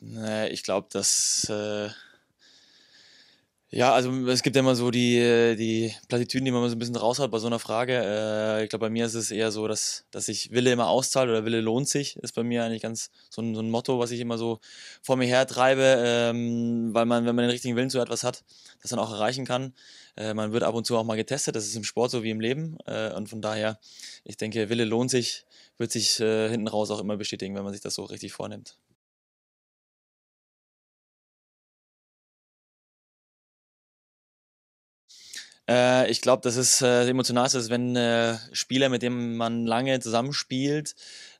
Nee, ich glaube, dass. Äh ja, also es gibt ja immer so die, äh, die Plattitüden, die man so ein bisschen raushaut bei so einer Frage. Äh, ich glaube, bei mir ist es eher so, dass, dass ich Wille immer auszahlt oder Wille lohnt sich, ist bei mir eigentlich ganz so ein, so ein Motto, was ich immer so vor mir hertreibe, ähm, weil man, wenn man den richtigen Willen zu etwas hat, das dann auch erreichen kann. Äh, man wird ab und zu auch mal getestet, das ist im Sport so wie im Leben. Äh, und von daher, ich denke, Wille lohnt sich, wird sich äh, hinten raus auch immer bestätigen, wenn man sich das so richtig vornimmt. Äh, ich glaube, das ist äh, das Emotionalste, ist, wenn äh, Spieler, mit denen man lange zusammenspielt,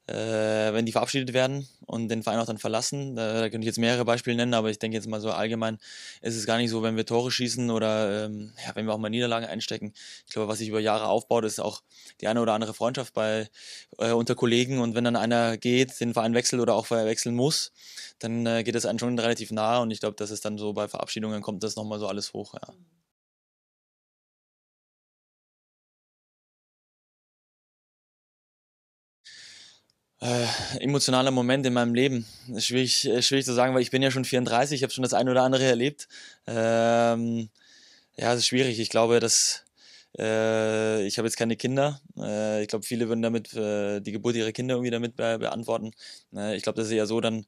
äh, wenn die verabschiedet werden und den Verein auch dann verlassen. Da, äh, da, könnte ich jetzt mehrere Beispiele nennen, aber ich denke jetzt mal so allgemein ist es gar nicht so, wenn wir Tore schießen oder ähm, ja, wenn wir auch mal Niederlagen einstecken. Ich glaube, was sich über Jahre aufbaut, ist auch die eine oder andere Freundschaft bei äh, unter Kollegen und wenn dann einer geht, den Verein wechselt oder auch wechseln muss, dann äh, geht es einem schon relativ nahe und ich glaube, dass es dann so bei Verabschiedungen kommt das nochmal so alles hoch. Ja. äh, emotionaler Moment in meinem Leben. Ist schwierig, äh, schwierig zu sagen, weil ich bin ja schon 34, ich habe schon das eine oder andere erlebt. Ähm, ja, es ist schwierig. Ich glaube, dass äh, ich habe jetzt keine Kinder. Äh, ich glaube, viele würden damit äh, die Geburt ihrer Kinder irgendwie damit be beantworten. Äh, ich glaube, das ist ja so dann,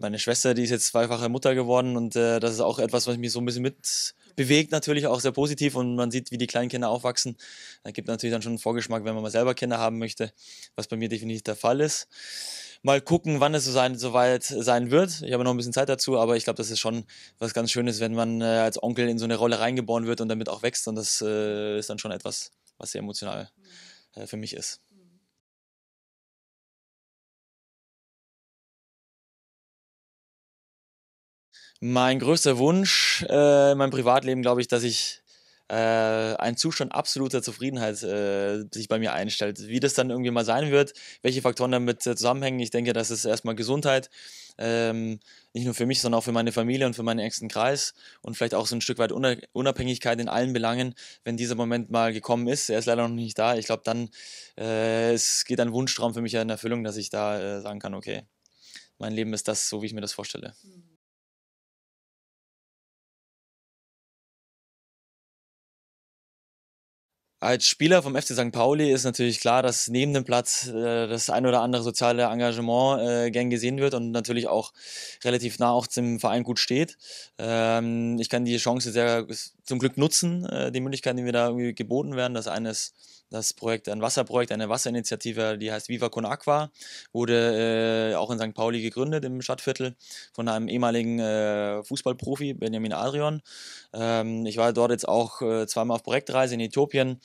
meine Schwester, die ist jetzt zweifache Mutter geworden und das ist auch etwas, was mich so ein bisschen mit bewegt natürlich auch sehr positiv und man sieht, wie die kleinen Kinder aufwachsen. Da gibt natürlich dann schon einen Vorgeschmack, wenn man mal selber Kinder haben möchte, was bei mir definitiv der Fall ist. Mal gucken, wann es so sein, sein wird. Ich habe noch ein bisschen Zeit dazu, aber ich glaube, das ist schon was ganz Schönes, wenn man äh, als Onkel in so eine Rolle reingeboren wird und damit auch wächst. Und das äh, ist dann schon etwas, was sehr emotional äh, für mich ist. Mein größter Wunsch äh, in meinem Privatleben, glaube ich, dass ich äh, ein Zustand absoluter Zufriedenheit äh, sich bei mir einstellt. Wie das dann irgendwie mal sein wird, welche Faktoren damit äh, zusammenhängen. Ich denke, das ist erstmal Gesundheit. Ähm, nicht nur für mich, sondern auch für meine Familie und für meinen engsten Kreis und vielleicht auch so ein Stück weit Unabhängigkeit in allen Belangen, wenn dieser Moment mal gekommen ist. Er ist leider noch nicht da. Ich glaube, dann äh, es geht ein Wunschtraum für mich in Erfüllung, dass ich da äh, sagen kann, okay, mein Leben ist das so, wie ich mir das vorstelle. Mhm. Als Spieler vom FC St. Pauli ist natürlich klar, dass neben dem Platz äh, das ein oder andere soziale Engagement äh, gern gesehen wird und natürlich auch relativ nah auch zum Verein gut steht. Ähm, ich kann die Chance sehr zum Glück nutzen, äh, die Möglichkeiten, die mir da geboten werden. Das eine ist das Projekt, ein Wasserprojekt, eine Wasserinitiative, die heißt Viva Con Aqua, wurde äh, auch in St. Pauli gegründet im Stadtviertel von einem ehemaligen äh, Fußballprofi, Benjamin Adrian. Ähm, ich war dort jetzt auch äh, zweimal auf Projektreise in Äthiopien,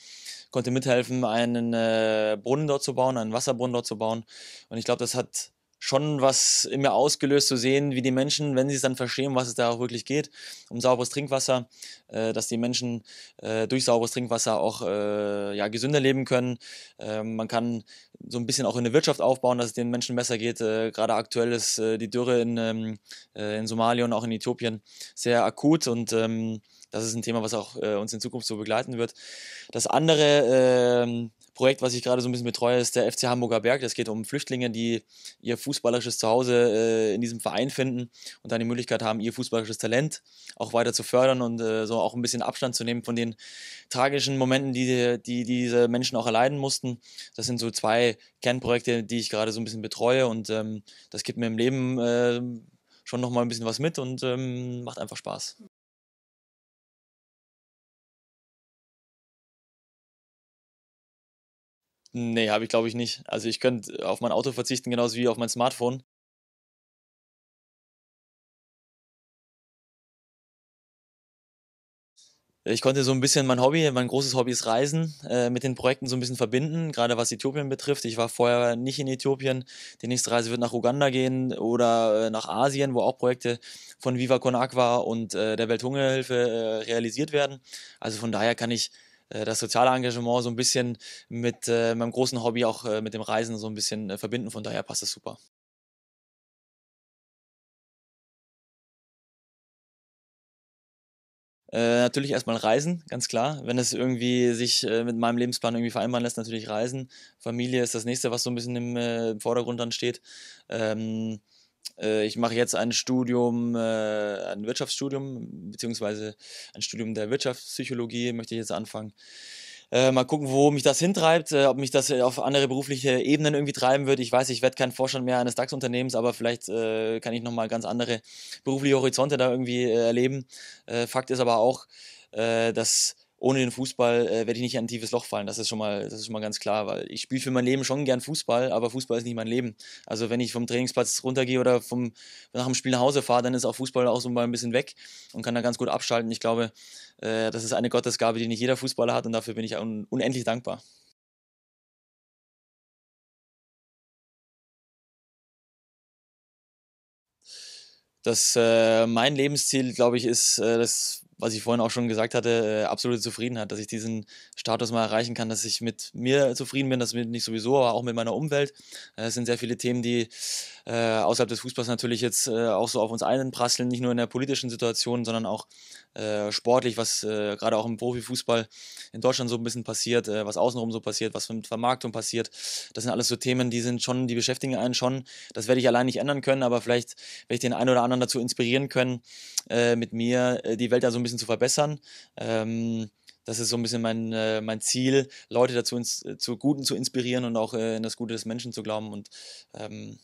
konnte mithelfen, einen äh, Brunnen dort zu bauen, einen Wasserbrunnen dort zu bauen. Und ich glaube, das hat schon was in mir ausgelöst zu sehen, wie die Menschen, wenn sie es dann verstehen, was es da auch wirklich geht, um sauberes Trinkwasser, äh, dass die Menschen äh, durch sauberes Trinkwasser auch äh, ja, gesünder leben können. Ähm, man kann so ein bisschen auch in der Wirtschaft aufbauen, dass es den Menschen besser geht. Äh, gerade aktuell ist äh, die Dürre in, ähm, äh, in Somalia und auch in Äthiopien sehr akut und ähm, das ist ein Thema, was auch äh, uns in Zukunft so begleiten wird. Das andere äh, Projekt, was ich gerade so ein bisschen betreue, ist der FC Hamburger Berg. Das geht um Flüchtlinge, die ihr fußballerisches Zuhause äh, in diesem Verein finden und dann die Möglichkeit haben, ihr fußballerisches Talent auch weiter zu fördern und äh, so auch ein bisschen Abstand zu nehmen von den tragischen Momenten, die, die diese Menschen auch erleiden mussten. Das sind so zwei Kernprojekte, die ich gerade so ein bisschen betreue und ähm, das gibt mir im Leben ähm, schon nochmal ein bisschen was mit und ähm, macht einfach Spaß. Nee, habe ich glaube ich nicht. Also ich könnte äh, auf mein Auto verzichten, genauso wie auf mein Smartphone. Äh, ich konnte so ein bisschen mein Hobby, mein großes Hobby ist Reisen, äh, mit den Projekten so ein bisschen verbinden, gerade was Äthiopien betrifft. Ich war vorher nicht in Äthiopien. Die nächste Reise wird nach Uganda gehen oder äh, nach Asien, wo auch Projekte von Viva Con Aqua und äh, der Welthungerhilfe äh, realisiert werden. Also von daher kann ich äh, das soziale Engagement so ein bisschen mit äh, meinem großen Hobby, auch äh, mit dem Reisen so ein bisschen verbinden. Von daher passt das super. Äh, natürlich erstmal reisen, ganz klar. Wenn es irgendwie sich äh, mit meinem Lebensplan irgendwie vereinbaren lässt, natürlich reisen. Familie ist das nächste, was so ein bisschen im, äh, im Vordergrund dann steht. Ähm äh, ich mache jetzt ein Studium, äh, ein Wirtschaftsstudium, beziehungsweise ein Studium der Wirtschaftspsychologie möchte ich jetzt anfangen. Äh, mal gucken, wo mich das hintreibt, äh, ob mich das äh, auf andere berufliche Ebenen irgendwie treiben wird. Ich weiß, ich werde kein Vorstand mehr eines DAX-Unternehmens, aber vielleicht äh, kann ich nochmal ganz andere berufliche Horizonte da irgendwie erleben. Fakt ist aber auch, dass ohne den Fußball äh, werde ich nicht in ein tiefes Loch fallen. Das ist schon mal, das ist schon mal ganz klar, weil ich spiele für mein Leben schon gern Fußball, aber Fußball ist nicht mein Leben. Also wenn ich vom Trainingsplatz runtergehe oder vom, nach dem Spiel nach Hause fahre, dann ist auch Fußball auch so mal ein bisschen weg und kann da ganz gut abschalten. Ich glaube, äh, das ist eine Gottesgabe, die nicht jeder Fußballer hat und dafür bin ich un unendlich dankbar. Das, äh, mein Lebensziel, glaube ich, ist äh, das was ich vorhin auch schon gesagt hatte, äh, absolute Zufriedenheit, dass ich diesen Status mal erreichen kann, dass ich mit mir zufrieden bin, das mit nicht sowieso, aber auch mit meiner Umwelt. Äh, es sind sehr viele Themen, die äh, außerhalb des Fußballs natürlich jetzt äh, auch so auf uns einprasseln, nicht nur in der politischen Situation, sondern auch äh, sportlich, was äh, gerade auch im Profifußball in Deutschland so ein bisschen passiert, was außenrum so passiert, was mit Vermarktung passiert. Das sind alles so Themen, die sind schon, die beschäftigen einen schon. Das werde ich allein nicht ändern können, aber vielleicht werde ich den einen oder anderen dazu inspirieren können, mit mir die Welt da so ein bisschen bisschen zu verbessern. Ähm, das ist so ein bisschen mein, äh, mein Ziel, Leute dazu ins, äh, zu Guten zu inspirieren und auch äh, in das Gute des Menschen zu glauben. Und ähm,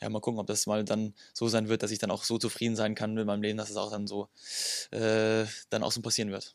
ja, mal gucken, ob das mal dann so sein wird, dass ich dann auch so zufrieden sein kann mit meinem Leben, dass es auch dann so äh, dann außen passieren wird.